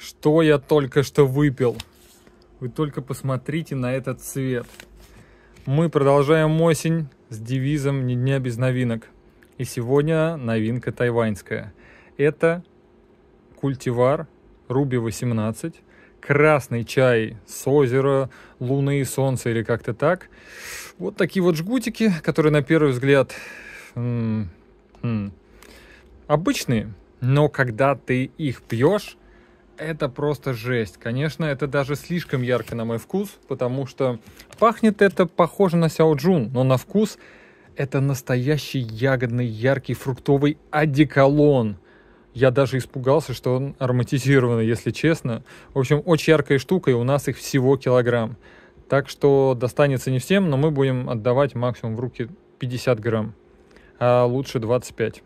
Что я только что выпил? Вы только посмотрите на этот цвет. Мы продолжаем осень с девизом «Ни дня без новинок». И сегодня новинка тайваньская. Это культивар Руби 18. Красный чай с озера, луны и солнца или как-то так. Вот такие вот жгутики, которые на первый взгляд м -м, обычные, но когда ты их пьешь, это просто жесть. Конечно, это даже слишком ярко на мой вкус, потому что пахнет это похоже на сяоджун, но на вкус это настоящий ягодный яркий фруктовый одеколон. Я даже испугался, что он ароматизированный, если честно. В общем, очень яркая штука, и у нас их всего килограмм. Так что достанется не всем, но мы будем отдавать максимум в руки 50 грамм, а лучше 25.